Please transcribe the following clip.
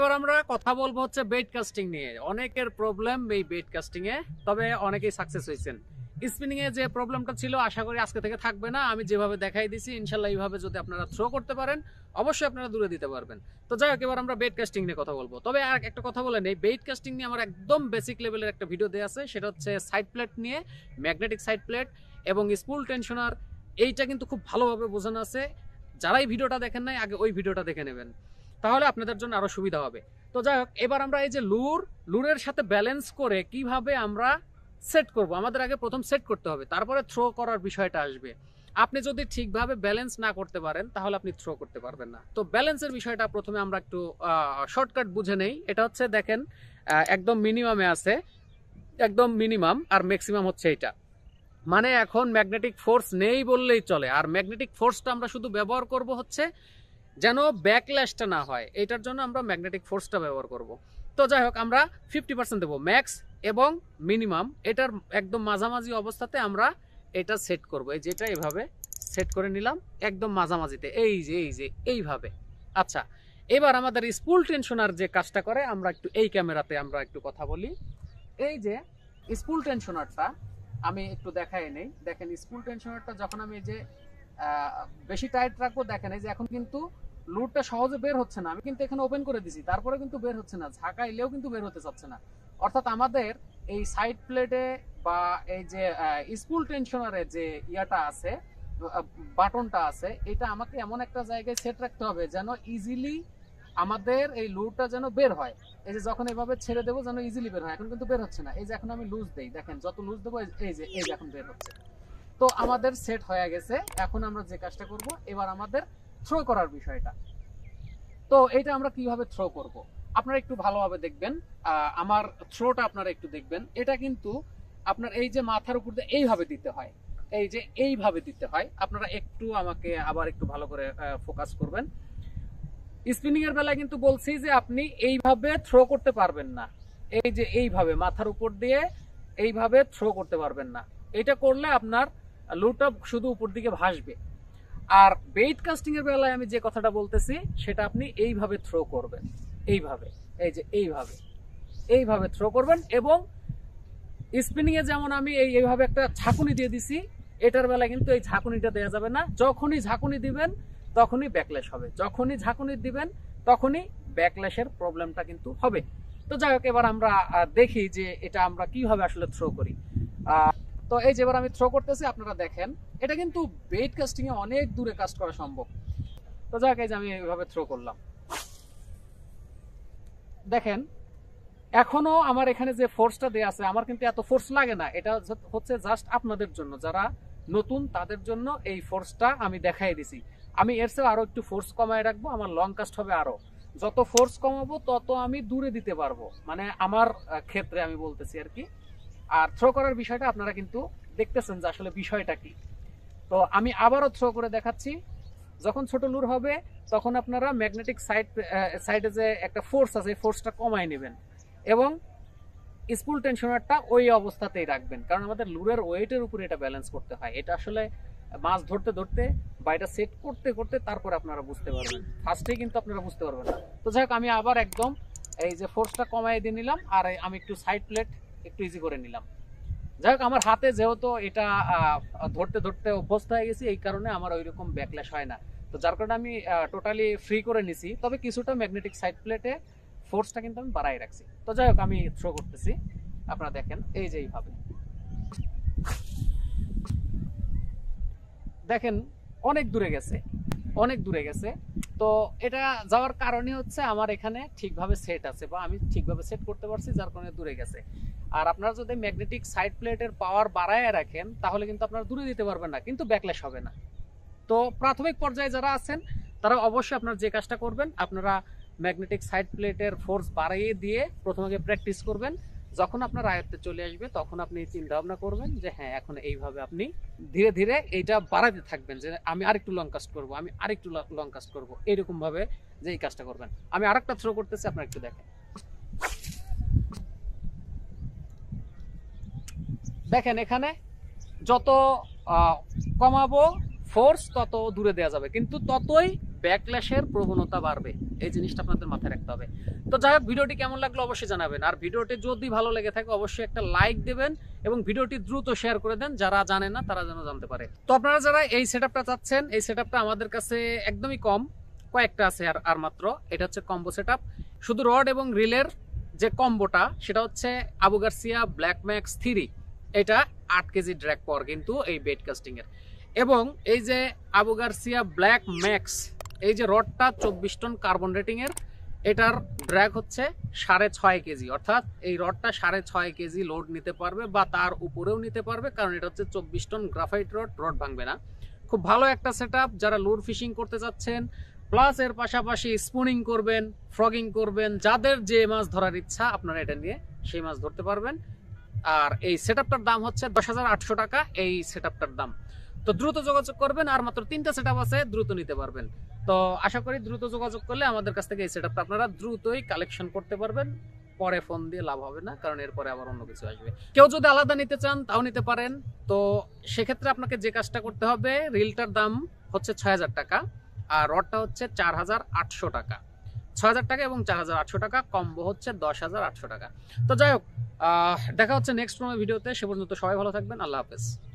এবার আমরা কথা বলবো হচ্ছে বেড কাস্টিং নিয়ে অনেকের প্রবলেম এই বেড কাস্টিং এ তবে অনেকেই সাকসেস হয়েছেন স্পিনিং এ যে প্রবলেমটা ছিল আশা করি আজকে থেকে থাকবে না আমি যেভাবে দেখাই দিছি ইনশাল্লাহ এইভাবে যদি আপনারা থ্রো করতে পারেন অবশ্যই আপনারা দূরে দিতে পারবেন তো যাই হোক এবার আমরা বেড কাস্টিং নিয়ে কথা বলবো তবে আর একটা কথা বলে নেই বেড কাস্টিং নিয়ে আমার একদম বেসিক লেভেলের একটা ভিডিও দেওয়া আছে সেটা হচ্ছে সাইড প্লেট নিয়ে ম্যাগনেটিক সাইড প্লেট এবং স্পুল টেনশনার এইটা কিন্তু খুব ভালোভাবে বোঝানো আছে যারাই ভিডিওটা দেখেন নাই আগে ওই ভিডিওটা দেখে নেবেন তাহলে আপনাদের জন্য আরও সুবিধা হবে তো যাই হোক এবার আমরা এই যে লুর লুরের সাথে ব্যালেন্স করে কিভাবে আমরা সেট করব আমাদের আগে প্রথম সেট করতে হবে তারপরে থ্রো করার বিষয়টা আসবে আপনি যদি ঠিকভাবে ব্যালেন্স না করতে পারেন তাহলে আপনি থ্রো করতে পারবেন না তো ব্যালেন্সের বিষয়টা প্রথমে আমরা একটু শর্টকাট বুঝে নেই এটা হচ্ছে দেখেন একদম মিনিমামে আছে একদম মিনিমাম আর ম্যাক্সিমাম হচ্ছে এটা মানে এখন ম্যাগনেটিক ফোর্স নেই বললেই চলে আর ম্যাগনেটিক ফোর্সটা আমরা শুধু ব্যবহার করব হচ্ছে যেন ব্যাকল্যাশটা না হয় এটার জন্য আমরা ম্যাগনেটিক ফোর্সটা ব্যবহার করব। তো যাই হোক আমরা ফিফটি পার্সেন্ট দেবো ম্যাক্স এবং মিনিমাম এটার একদম মাঝামাঝি অবস্থাতে আমরা এটা সেট করব এই যেটা এভাবে সেট করে নিলাম একদম মাঝামাঝিতে এই যে এই যে এইভাবে আচ্ছা এবার আমাদের স্পুল টেনশনার যে কাজটা করে আমরা একটু এই ক্যামেরাতে আমরা একটু কথা বলি এই যে স্পুল টেনশনারটা আমি একটু দেখাই নেই দেখেন স্পুল টেনশনারটা যখন আমি এই যে বেশি টাইট রাখবো দেখেন এই যে এখন কিন্তু লুটটা সহজে বের হচ্ছে না আমি কিন্তু এখানে ওপেন করে দিছি তারপরে কিন্তু বের হচ্ছে না ঝাঁকা এলেও কিন্তু বের হতে চাচ্ছে না অর্থাৎ আমাদের এই সাইড প্লেটে বা এই যে স্কুল টেনশনারে যে ইয়াটা আছে বাটনটা আছে এটা আমাকে এমন একটা জায়গায় সেট রাখতে হবে যেন ইজিলি আমাদের এই লুটটা যেন বের হয় এই যে যখন এভাবে ছেড়ে দেবো যেন ইজিলি বের হয় এখন কিন্তু বের হচ্ছে না এই যে এখন আমি লুজ দেই দেখেন যত লুজ দেবো এই যে এই যে এখন বের হচ্ছে তো আমাদের সেট হয়ে গেছে এখন আমরা যে কাজটা করব এবার আমাদের থ্রো করার বিষয়টা তো এটা আমরা কিভাবে থ্রো করব। আপনারা একটু ভালোভাবে দেখবেন আমার থ্রোটা আপনারা একটু দেখবেন এটা কিন্তু আপনার এই যে মাথার উপর দিয়ে এইভাবে দিতে হয় এই যে এইভাবে দিতে হয় আপনারা একটু আমাকে আবার একটু ভালো করে ফোকাস করবেন স্পিনিং এর বেলায় কিন্তু বলছি যে আপনি এইভাবে থ্রো করতে পারবেন না এই যে এইভাবে মাথার উপর দিয়ে এইভাবে থ্রো করতে পারবেন না এটা করলে আপনার লোটা শুধু উপর দিকে ভাসবে আর বেইট কাস্টিং এর বেলায় আমি যে কথাটা বলতেছি সেটা আপনি এইভাবে থ্রো করবেন এইভাবে এই যে এইভাবে এইভাবে থ্রো করবেন এবং স্পিনিংয়ে যেমন আমি এই এইভাবে একটা ঝাঁকুনি দিয়ে দিছি এটার বেলায় কিন্তু এই ঝাঁকুনিটা দেওয়া যাবে না যখনই ঝাঁকুনি দিবেন তখনই ব্যাকলেশ হবে যখনই ঝাঁকুনি দিবেন তখনই ব্যাকলেশের প্রবলেমটা কিন্তু হবে তো যাই হোক এবার আমরা দেখি যে এটা আমরা কিভাবে আসলে থ্রো করি তো এই যেবার আমি থ্রো করতেছি আপনারা দেখেন এটা কিন্তু বেট কাস্টিংয়ে অনেক দূরে কাস্ট করা সম্ভব তো যাক এই যে আমি এইভাবে থ্রো করলাম দেখেন এখনো আমার এখানে যে ফোর্সটা দেয়া আছে আমার কিন্তু এত ফোর্স লাগে না এটা হচ্ছে জাস্ট আপনাদের জন্য যারা নতুন তাদের জন্য এই ফোর্সটা আমি দেখাই দিছি আমি এর সাথে আরো একটু ফোর্স কমায় রাখবো আমার লং কাস্ট হবে আরো যত ফোর্স কমাবো তত আমি দূরে দিতে পারবো মানে আমার ক্ষেত্রে আমি বলতেছি আর কি আর থ্রো করার বিষয়টা আপনারা কিন্তু দেখতেছেন যে আসলে বিষয়টা কি তো আমি আবারও থ্রো করে দেখাচ্ছি যখন ছোট লুর হবে তখন আপনারা ম্যাগনেটিক সাইড সাইডে যে একটা ফোর্স আছে এই ফোর্সটা কমায় নেবেন এবং স্কুল টেনশনারটা ওই অবস্থাতেই রাখবেন কারণ আমাদের লুরের ওয়েটের উপরে এটা ব্যালেন্স করতে হয় এটা আসলে মাছ ধরতে ধরতে বাইটা সেট করতে করতে তারপর আপনারা বুঝতে পারবেন ফার্স্টে কিন্তু আপনারা বুঝতে পারবেন না তো যাই হোক আমি আবার একদম এই যে ফোর্সটা কমাই দিয়ে নিলাম আর আমি একটু সাইড প্লেট একটু ইজি করে নিলাম যাই হোক আমার হাতে যেহেতু এটা ধরতে ধরতে অভ্যস্ত হয়ে গেছি এই কারণে আমার ওই রকম ব্যাকলাস হয় না তো যার কারণে আমি টোটালি ফ্রি করে নিছি তবে কিছুটা ম্যাগনেটিক সাইড প্লেটে ফোর্সটা কিন্তু আমি বাড়াই রাখছি তো যাই হোক আমি থ্রো করতেছি আপনারা দেখেন এই যে এইভাবে দেখেন অনেক দূরে গেছে অনেক দূরে গেছে তো এটা যাওয়ার কারণে হচ্ছে আমার এখানে ঠিকভাবে সেট আছে বা আমি ঠিকভাবে সেট করতে পারছি যার কারণে দূরে গেছে আর আপনারা যদি ম্যাগনেটিক সাইড প্লেটের পাওয়ার বাড়ায় রাখেন তাহলে কিন্তু আপনারা দূরে দিতে পারবেন না কিন্তু ব্যাকলেস হবে না তো প্রাথমিক পর্যায়ে যারা আছেন তারা অবশ্যই আপনারা যে কাজটা করবেন আপনারা ম্যাগনেটিক সাইড প্লেটের ফোর্স বাড়িয়ে দিয়ে প্রথমে প্র্যাকটিস করবেন যখন আপনার আয়ত্তে চলে আসবে তখন আপনি চিন্তা ভাবনা করবেন যে হ্যাঁ এখন এইভাবে আপনি ধীরে ধীরে এইটা বাড়াতে থাকবেন যে আমি আরেকটু লং কাস্ট করবো আমি আরেকটু লং কাস্ট করবো ভাবে যে এই কাজটা করবেন আমি আরেকটা থ্রো করতেছি আপনার একটু দেখেন দেখেন এখানে যত কমাবো ফোর্স তত দূরে দেওয়া যাবে কিন্তু ততই ব্যাকল্যাশের প্রবণতা বাড়বে এই জিনিসটা আপনাদের মাথায় রাখতে হবে তো যাই হোক ভিডিওটি কেমন লাগলো অবশ্যই জানাবেন আর ভিডিওটি যদি ভালো লেগে থাকে অবশ্যই একটা লাইক দেবেন এবং ভিডিওটি দ্রুত শেয়ার করে দেন যারা জানেন না তারা যেন জানতে পারে তো আপনারা যারা এই সেট চাচ্ছেন এই সেট আমাদের কাছে একদমই কম কয়েকটা আছে আর আর মাত্র এটা হচ্ছে কম্বো সেট শুধু রড এবং রিলের যে কম্বোটা সেটা হচ্ছে আবুগার্সিয়া ব্ল্যাক ম্যাক্স থ্রি এটা আট কেজি ড্র্যাক পর কিন্তু এই বেড কাস্টিংয়ের এবং এই যে আবুগার্সিয়া ব্ল্যাক ম্যাক্স এই যে রডটা চব্বিশ টন কার্বন রেটিংয়ের এটার ড্র্যাগ হচ্ছে সাড়ে ছয় কেজি অর্থাৎ এই রডটা সাড়ে ছয় কেজি লোড নিতে পারবে বা তার উপরেও নিতে পারবে কারণ এটা হচ্ছে চব্বিশ টন গ্রাফাইট রড রড ভাঙবে না খুব ভালো একটা সেট যারা লোড ফিশিং করতে যাচ্ছেন প্লাস এর পাশাপাশি স্পুনিং করবেন ফ্রগিং করবেন যাদের যে মাছ ধরার ইচ্ছা আপনারা এটা নিয়ে সেই মাছ ধরতে পারবেন আর এই সেট দাম হচ্ছে দশ হাজার আটশো টাকা এই সেট দাম তো দ্রুত যোগাযোগ করবেন আর মাত্র তিনটা সেট আছে দ্রুত নিতে পারবেন তো আশা করি দ্রুত যোগাযোগ করলে আমাদের কাছ থেকে এই সেট আপনারা দ্রুতই কালেকশন করতে পারবেন পরে ফোন দিয়ে লাভ হবে না কারণ এরপরে আবার অন্য কিছু আসবে কেউ যদি আলাদা নিতে চান তাও নিতে পারেন তো সেক্ষেত্রে আপনাকে যে কাজটা করতে হবে রিলটার দাম হচ্ছে ছয় টাকা আর রডটা হচ্ছে চার হাজার আটশো টাকা ছয় টাকা এবং চার হাজার আটশো টাকা কম্বো হচ্ছে দশ হাজার আটশো টাকা তো যাই হোক দেখা হচ্ছে নেক্সট ফোনের ভিডিওতে সে পর্যন্ত সবাই ভালো থাকবেন আল্লাহ হাফেজ